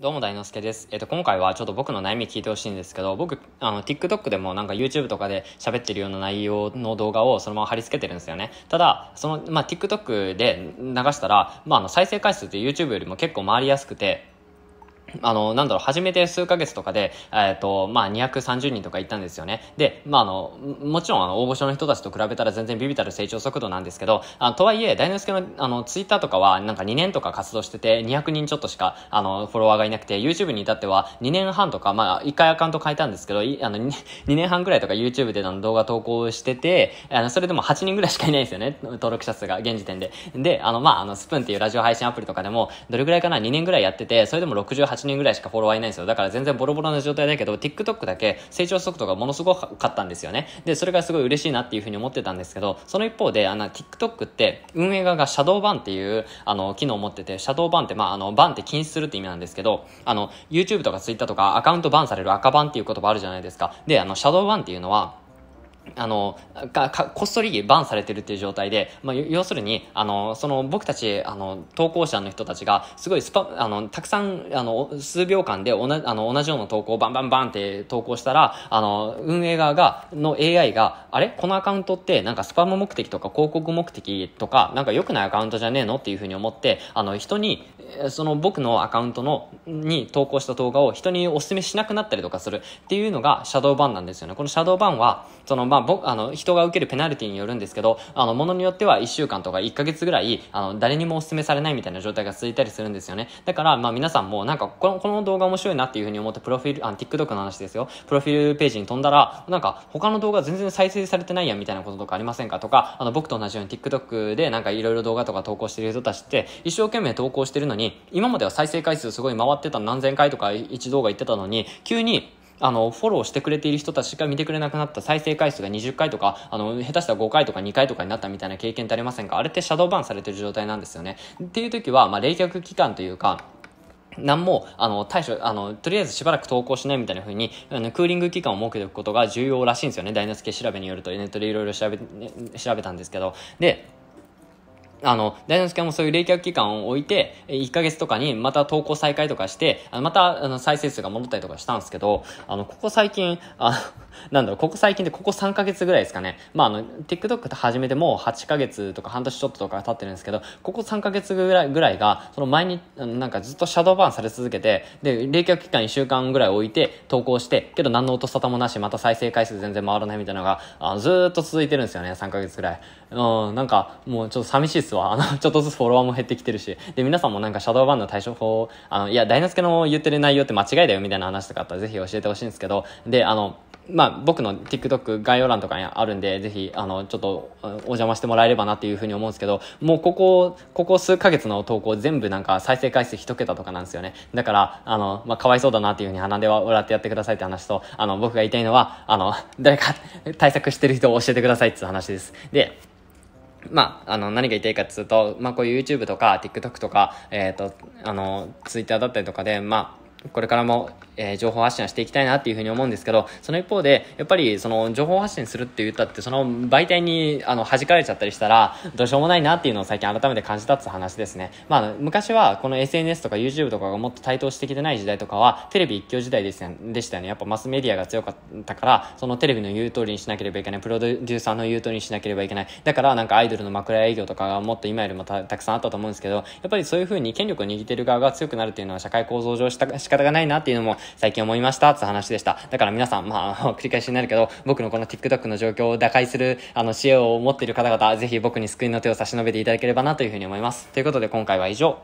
どうも、大之助です。えっ、ー、と、今回はちょっと僕の悩み聞いてほしいんですけど、僕、あの、TikTok でもなんか YouTube とかで喋ってるような内容の動画をそのまま貼り付けてるんですよね。ただ、その、まあ、TikTok で流したら、まあ、あの、再生回数って YouTube よりも結構回りやすくて、あの、なんだろう、初めて数ヶ月とかで、えっ、ー、と、まあ、230人とか行ったんですよね。で、まあ、あの、もちろん、あの、応募所の人たちと比べたら全然ビビたる成長速度なんですけど、あとはいえ、大之助の、あの、ツイッターとかは、なんか2年とか活動してて、200人ちょっとしか、あの、フォロワーがいなくて、YouTube に至っては、2年半とか、まあ、1回アカウント変えたんですけど、あの2、年半ぐらいとか YouTube での動画投稿してて、あの、それでも8人ぐらいしかいないんですよね、登録者数が、現時点で。で、あの、まあ、あの、スプーンっていうラジオ配信アプリとかでも、どれぐらいかな、2年ぐらいやってて、それでも68 8人ぐらいしかフォロワーいないんですよ。だから全然ボロボロな状態だけど、TikTok だけ成長速度がものすごかったんですよね。で、それがすごい嬉しいなっていうふうに思ってたんですけど、その一方で、あの、TikTok って運営側がシャドーバンっていう、あの、機能を持ってて、シャドーバンって、まあ、あの、バンって禁止するって意味なんですけど、あの、YouTube とか Twitter とかアカウントバンされる赤バンっていう言葉あるじゃないですか。で、あの、シャドーバンっていうのは、あの、か、か、こっそりバンされてるっていう状態で、まあ、要するに、あの、その、僕たち、あの、投稿者の人たちが、すごいスパ、あの、たくさん、あの、数秒間で同じ、あの、同じような投稿をバンバンバンって投稿したら、あの、運営側が、の AI が、あれこのアカウントって、なんかスパム目的とか広告目的とか、なんか良くないアカウントじゃねえのっていうふうに思って、あの、人に、その僕のアカウントの、に投稿した動画を人にお勧めしなくなったりとかするっていうのが、シャドーバンなんですよね。このシャドーバンは、その、まあまあ僕、あの、人が受けるペナルティによるんですけど、あの、ものによっては1週間とか1ヶ月ぐらい、あの、誰にもお勧めされないみたいな状態が続いたりするんですよね。だから、まあ皆さんもなんか、この、この動画面白いなっていうふうに思って、プロフィール、あ TikTok の話ですよ。プロフィールページに飛んだら、なんか、他の動画全然再生されてないやんみたいなこととかありませんかとか、あの、僕と同じように TikTok でなんかいろいろ動画とか投稿してる人たちって、一生懸命投稿してるのに、今までは再生回数すごい回ってた何千回とか1動画言ってたのに、急に、あの、フォローしてくれている人たちしか見てくれなくなった再生回数が20回とか、あの、下手したら5回とか2回とかになったみたいな経験ってありませんかあれってシャドーバンされてる状態なんですよね。っていう時は、まあ、冷却期間というか、何も、あの、対処、あの、とりあえずしばらく投稿しないみたいな風に、あの、クーリング期間を設けておくことが重要らしいんですよね。大之助調べによると、ネットでいろいろ調べ、調べたんですけど。で、あの、大之助もそういう冷却期間を置いて、1ヶ月とかにまた投稿再開とかして、また、あの、再生数が戻ったりとかしたんですけど、あの、ここ最近、あ なんだろう、ここ最近でここ3ヶ月ぐらいですかね。まあ、あの、TikTok 始めてもう8ヶ月とか半年ちょっととか経ってるんですけど、ここ3ヶ月ぐらい、ぐらいが、その前に、なんかずっとシャドーバーンされ続けて、で、冷却期間1週間ぐらい置いて投稿して、けど何の音沙汰もなし、また再生回数全然回らないみたいなのが、あずっと続いてるんですよね、3ヶ月ぐらい。うん、なんか、もうちょっと寂しいですすわ。あの、ちょっとずつフォロワーも減ってきてるし。で、皆さんもなんかシャドーバンの対処法、あの、いや、大之助の言ってる内容って間違いだよみたいな話とかあったらぜひ教えてほしいんですけど、で、あの、まあ、僕の TikTok 概要欄とかにあるんで、ぜひ、あの、ちょっとお邪魔してもらえればなっていうふうに思うんですけど、もうここ、ここ数ヶ月の投稿全部なんか再生回数一桁とかなんですよね。だから、あの、まあ、かわいそうだなっていうふうに鼻では笑ってやってくださいって話と、あの、僕が言いたいのは、あの、誰か対策してる人を教えてくださいっていう話です。で、まあ、あの、何が言いたいかっつうと、まあ、こういう YouTube とか TikTok とか、えっ、ー、と、あの、Twitter だったりとかで、まあ、これからもえー、情報発信はしていきたいなっていうふうに思うんですけど、その一方で、やっぱりその情報発信するって言ったって、その媒体にあの弾かれちゃったりしたら、どうしようもないなっていうのを最近改めて感じたって話ですね。まあ、昔はこの SNS とか YouTube とかがもっと台頭してきてない時代とかは、テレビ一強時代でしたでしたよね。やっぱマスメディアが強かったから、そのテレビの言う通りにしなければいけない、プロデューサーの言う通りにしなければいけない。だからなんかアイドルの枕営業とかがもっと今よりもたくさんあったと思うんですけど、やっぱりそういうふうに権力を握ってる側が強くなるっていうのは社会構造上した仕方がないなっていうのも最近思いました、つ話でした。だから皆さん、まあ、繰り返しになるけど、僕のこの TikTok の状況を打開する、あの、知恵を持っている方々、ぜひ僕に救いの手を差し伸べていただければなというふうに思います。ということで、今回は以上。